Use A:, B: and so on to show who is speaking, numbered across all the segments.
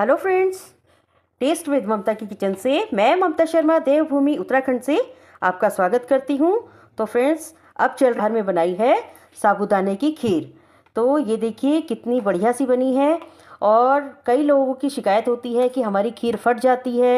A: hello friends taste with Mamta की kitchen से मैं ममता शर्मा देवभूमि उत्तराखंड से आपका स्वागत करती हूँ तो फ्रेंड्स अब चल घर में बनाई है साबुदाने की खीर तो ये देखिए कितनी बढ़िया सी बनी है और कई लोगों की शिकायत होती है कि हमारी खीर फट जाती है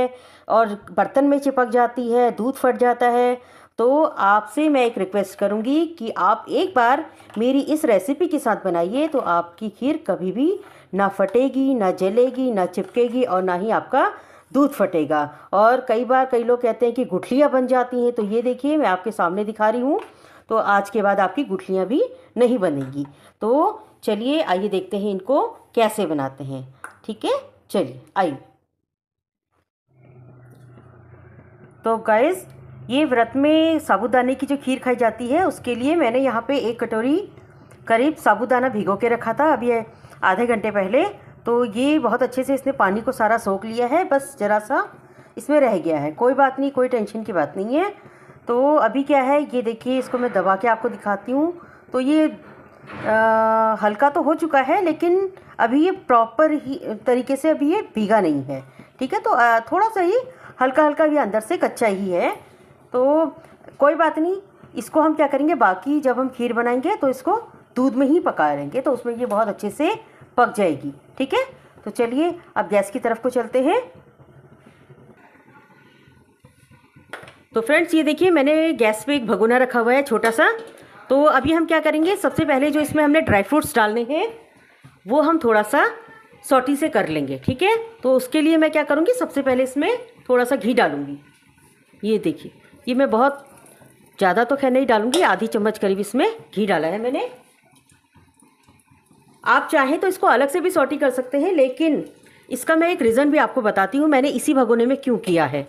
A: और बर्तन में चिपक जाती है दूध फट जाता है तो आपसे मैं एक रिक्वेस्ट करूंगी कि आप एक बार मेरी इस रेसिपी के साथ बनाइए तो आपकी खीर कभी भी ना फटेगी ना जलेगी ना चिपकेगी और ना ही आपका दूध फटेगा और कई बार कई लोग कहते हैं कि गुठलियाँ बन जाती हैं तो ये देखिए मैं आपके सामने दिखा रही हूँ तो आज के बाद आपकी गुठलियाँ भी नहीं बनेंगी तो चलिए आइए देखते हैं इनको कैसे बनाते हैं ठीक है चलिए आइए तो गैस ये व्रत में साबुदाने की जो खीर खाई जाती है उसके लिए मैंने यहाँ पे एक कटोरी करीब साबूदाना भिगो के रखा था अब आधे घंटे पहले तो ये बहुत अच्छे से इसने पानी को सारा सोख लिया है बस ज़रा सा इसमें रह गया है कोई बात नहीं कोई टेंशन की बात नहीं है तो अभी क्या है ये देखिए इसको मैं दबा के आपको दिखाती हूँ तो ये आ, हल्का तो हो चुका है लेकिन अभी ये प्रॉपर ही तरीके से अभी ये भीगा नहीं है ठीक है तो आ, थोड़ा सा ही हल्का हल्का ये अंदर से कच्चा ही है तो कोई बात नहीं इसको हम क्या करेंगे बाकी जब हम खीर बनाएंगे तो इसको दूध में ही पका लेंगे तो उसमें ये बहुत अच्छे से पक जाएगी ठीक है तो चलिए अब गैस की तरफ को चलते हैं तो फ्रेंड्स ये देखिए मैंने गैस पे एक भगोना रखा हुआ है छोटा सा तो अभी हम क्या करेंगे सबसे पहले जो इसमें हमने ड्राई फ्रूट्स डालने हैं वो हम थोड़ा सा सॉटी से कर लेंगे ठीक है तो उसके लिए मैं क्या करूँगी सबसे पहले इसमें थोड़ा सा घी डालूँगी ये देखिए ये मैं बहुत ज़्यादा तो खैर नहीं डालूँगी आधी चम्मच करीब इसमें घी डाला है मैंने आप चाहें तो इसको अलग से भी सॉटी कर सकते हैं लेकिन इसका मैं एक रीज़न भी आपको बताती हूँ मैंने इसी भगोने में क्यों किया है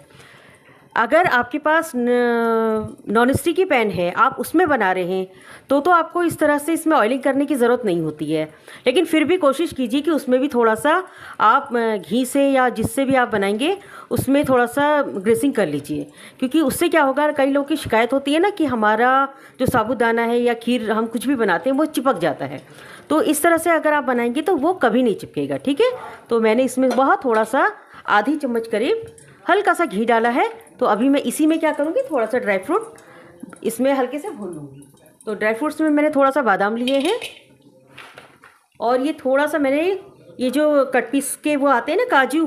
A: अगर आपके पास नॉन स्टिकी पैन है आप उसमें बना रहे हैं तो तो आपको इस तरह से इसमें ऑयलिंग करने की ज़रूरत नहीं होती है लेकिन फिर भी कोशिश कीजिए कि उसमें भी थोड़ा सा आप घी से या जिससे भी आप बनाएंगे उसमें थोड़ा सा ग्रेसिंग कर लीजिए क्योंकि उससे क्या होगा कई लोगों की शिकायत होती है ना कि हमारा जो साबुदाना है या खीर हम कुछ भी बनाते हैं वो चिपक जाता है तो इस तरह से अगर आप बनाएंगे तो वो कभी नहीं चिपकेगा ठीक है तो मैंने इसमें बहुत थोड़ा सा आधी चम्मच करीब हल्का सा घी डाला है तो अभी मैं इसी में क्या करूँगी थोड़ा सा ड्राई फ्रूट इसमें हल्के से भून लूँगी तो ड्राई फ्रूट्स में मैंने थोड़ा सा बादाम लिए हैं और ये थोड़ा सा मैंने ये जो कट पीस के वो आते हैं ना काजू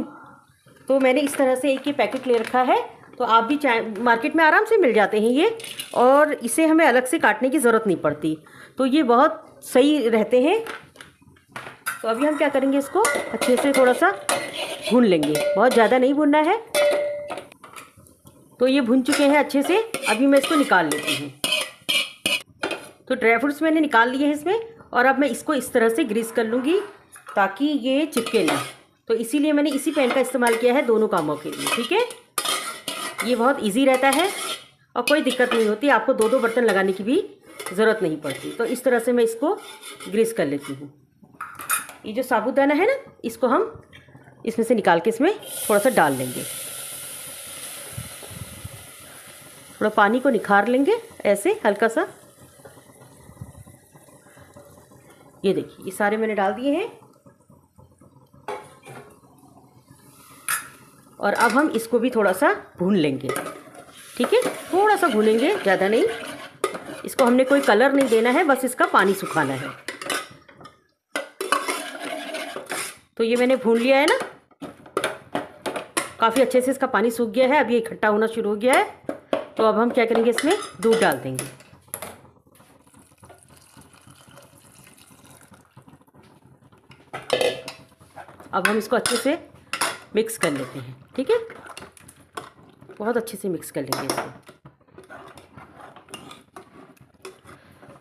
A: तो मैंने इस तरह से एक ये पैकेट ले रखा है तो आप भी चाहे मार्केट में आराम से मिल जाते हैं ये और इसे हमें अलग से काटने की ज़रूरत नहीं पड़ती तो ये बहुत सही रहते हैं तो अभी हम क्या करेंगे इसको अच्छे से थोड़ा सा भून लेंगे बहुत ज़्यादा नहीं भूनना है तो ये भुन चुके हैं अच्छे से अभी मैं इसको निकाल लेती हूँ तो ड्राई फ्रूट्स मैंने निकाल लिए हैं इसमें और अब मैं इसको इस तरह से ग्रीस कर लूँगी ताकि ये चिपके ना तो इसीलिए मैंने इसी पैन का इस्तेमाल किया है दोनों कामों के लिए ठीक है ये बहुत ईजी रहता है और कोई दिक्कत नहीं होती आपको दो दो बर्तन लगाने की भी ज़रूरत नहीं पड़ती तो इस तरह से मैं इसको ग्रीस कर लेती हूँ ये जो साबुदाना है ना इसको हम इसमें से निकाल के इसमें थोड़ा सा डाल लेंगे थोड़ा पानी को निखार लेंगे ऐसे हल्का सा ये देखिए ये सारे मैंने डाल दिए हैं और अब हम इसको भी थोड़ा सा भून लेंगे ठीक है थोड़ा सा भूनेंगे ज़्यादा नहीं इसको हमने कोई कलर नहीं देना है बस इसका पानी सुखाना है तो ये मैंने भून लिया है ना काफ़ी अच्छे से इसका पानी सूख गया है अब ये इकट्ठा होना शुरू हो गया है तो अब हम क्या करेंगे इसमें दूध डाल देंगे अब हम इसको अच्छे से मिक्स कर लेते हैं ठीक है बहुत अच्छे से मिक्स कर लेंगे इसको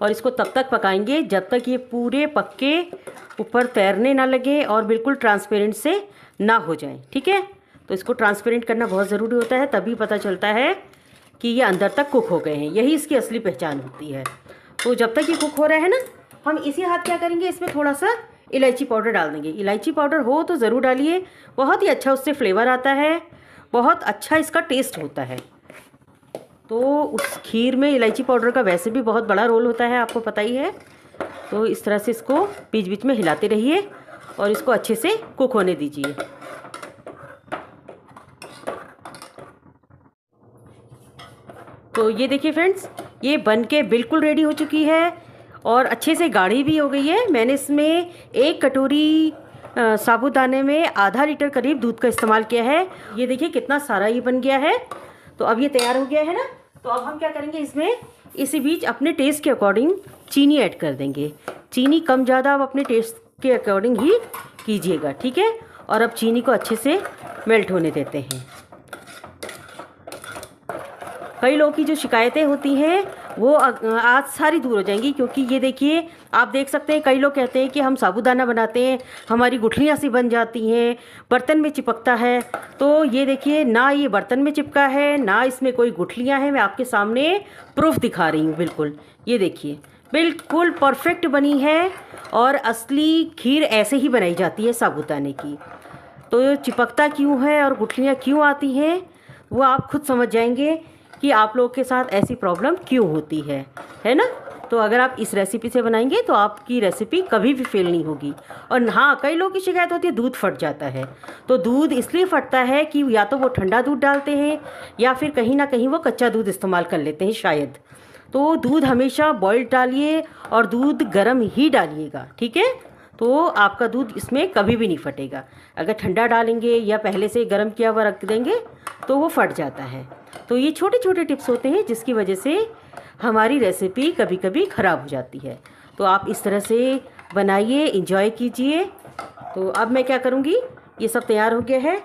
A: और इसको तब तक पकाएंगे जब तक ये पूरे पक्के ऊपर तैरने ना लगे और बिल्कुल ट्रांसपेरेंट से ना हो जाए ठीक है तो इसको ट्रांसपेरेंट करना बहुत ज़रूरी होता है तभी पता चलता है कि ये अंदर तक कुक हो गए हैं यही इसकी असली पहचान होती है तो जब तक ये कुक हो रहा है ना हम इसी हाथ क्या करेंगे इसमें थोड़ा सा इलायची पाउडर डाल देंगे इलायची पाउडर हो तो ज़रूर डालिए बहुत ही अच्छा उससे फ्लेवर आता है बहुत अच्छा इसका टेस्ट होता है तो उस खीर में इलायची पाउडर का वैसे भी बहुत बड़ा रोल होता है आपको पता ही है तो इस तरह से इसको बीच बीच में हिलाते रहिए और इसको अच्छे से कुक होने दीजिए तो ये देखिए फ्रेंड्स ये बन के बिल्कुल रेडी हो चुकी है और अच्छे से गाढ़ी भी हो गई है मैंने इसमें एक कटोरी साबुदाने में आधा लीटर करीब दूध का इस्तेमाल किया है ये देखिए कितना सारा ये बन गया है तो अब ये तैयार हो गया है ना तो अब हम क्या करेंगे इसमें इसी बीच अपने टेस्ट के अकॉर्डिंग चीनी ऐड कर देंगे चीनी कम ज़्यादा आप अपने टेस्ट के अकॉर्डिंग ही कीजिएगा ठीक है और अब चीनी को अच्छे से मेल्ट होने देते हैं कई लोगों की जो शिकायतें होती हैं वो आज सारी दूर हो जाएंगी क्योंकि ये देखिए आप देख सकते हैं कई लोग कहते हैं कि हम साबुदाना बनाते हैं हमारी गुठलियाँ सी बन जाती हैं बर्तन में चिपकता है तो ये देखिए ना ये बर्तन में चिपका है ना इसमें कोई गुठलियाँ हैं मैं आपके सामने प्रूफ दिखा रही हूँ बिल्कुल ये देखिए बिल्कुल परफेक्ट बनी है और असली खीर ऐसे ही बनाई जाती है साबुदाने की तो चिपकता क्यों है और गुठलियाँ क्यों आती हैं वो आप खुद समझ जाएंगे कि आप लोग के साथ ऐसी प्रॉब्लम क्यों होती है है ना तो अगर आप इस रेसिपी से बनाएंगे तो आपकी रेसिपी कभी भी फेल नहीं होगी और हाँ कई लोगों की शिकायत होती है दूध फट जाता है तो दूध इसलिए फटता है कि या तो वो ठंडा दूध डालते हैं या फिर कहीं ना कहीं वो कच्चा दूध इस्तेमाल कर लेते हैं शायद तो दूध हमेशा बॉइल्ड डालिए और दूध गर्म ही डालिएगा ठीक है तो आपका दूध इसमें कभी भी नहीं फटेगा अगर ठंडा डालेंगे या पहले से गर्म किया हुआ रख देंगे तो वो फट जाता है तो ये छोटे छोटे टिप्स होते हैं जिसकी वजह से हमारी रेसिपी कभी कभी ख़राब हो जाती है तो आप इस तरह से बनाइए इंजॉय कीजिए तो अब मैं क्या करूँगी ये सब तैयार हो गया है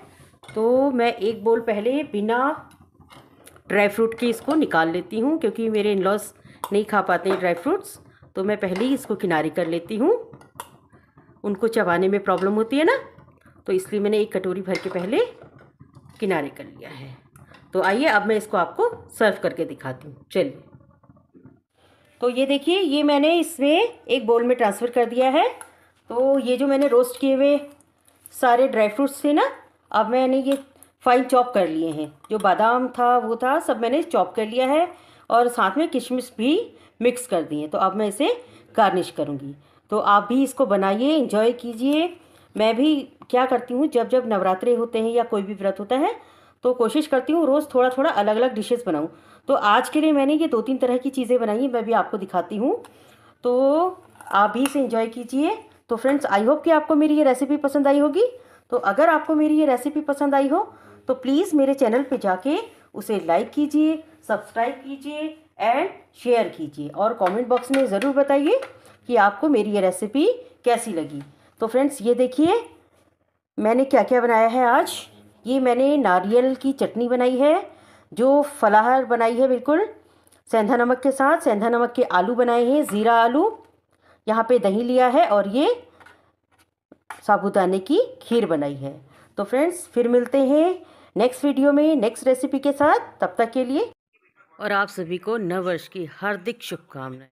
A: तो मैं एक बोल पहले बिना ड्राई फ्रूट के इसको निकाल लेती हूँ क्योंकि मेरे इन लॉस नहीं खा पाते ड्राई फ्रूट्स तो मैं पहले ही इसको किनारे कर लेती हूँ उनको चबाने में प्रॉब्लम होती है ना तो इसलिए मैंने एक कटोरी भर के पहले किनारे कर लिया है तो आइए अब मैं इसको आपको सर्व करके दिखाती हूँ चलिए तो ये देखिए ये मैंने इसमें एक बोल में ट्रांसफ़र कर दिया है तो ये जो मैंने रोस्ट किए हुए सारे ड्राई फ्रूट्स थे ना अब मैंने ये फाइन चॉप कर लिए हैं जो बादाम था वो था सब मैंने चॉप कर लिया है और साथ में किशमिश भी मिक्स कर दिए हैं तो अब मैं इसे गार्निश करूँगी तो आप भी इसको बनाइए इंजॉय कीजिए मैं भी क्या करती हूँ जब जब नवरात्रे होते हैं या कोई भी व्रत होता है तो कोशिश करती हूँ रोज़ थोड़ा थोड़ा अलग अलग डिशेज़ बनाऊँ तो आज के लिए मैंने ये दो तीन तरह की चीज़ें बनाई हैं मैं भी आपको दिखाती हूँ तो आप भी इसे इंजॉय कीजिए तो फ्रेंड्स आई होप कि आपको मेरी ये रेसिपी पसंद आई होगी तो अगर आपको मेरी ये रेसिपी पसंद आई हो तो प्लीज़ मेरे चैनल पे जाके उसे लाइक कीजिए सब्सक्राइब कीजिए एंड शेयर कीजिए और कमेंट बॉक्स में ज़रूर बताइए कि आपको मेरी ये रेसिपी कैसी लगी तो फ्रेंड्स ये देखिए मैंने क्या क्या बनाया है आज ये मैंने नारियल की चटनी बनाई है जो फलाहार बनाई है बिल्कुल सेंधा नमक के साथ सेंधा नमक के आलू बनाए हैं ज़ीरा आलू यहाँ पे दही लिया है और ये साबुदाने की खीर बनाई है तो फ्रेंड्स फिर मिलते हैं नेक्स्ट वीडियो में नेक्स्ट रेसिपी के साथ तब तक के लिए और आप सभी को नववर्ष की हार्दिक शुभकामनाएं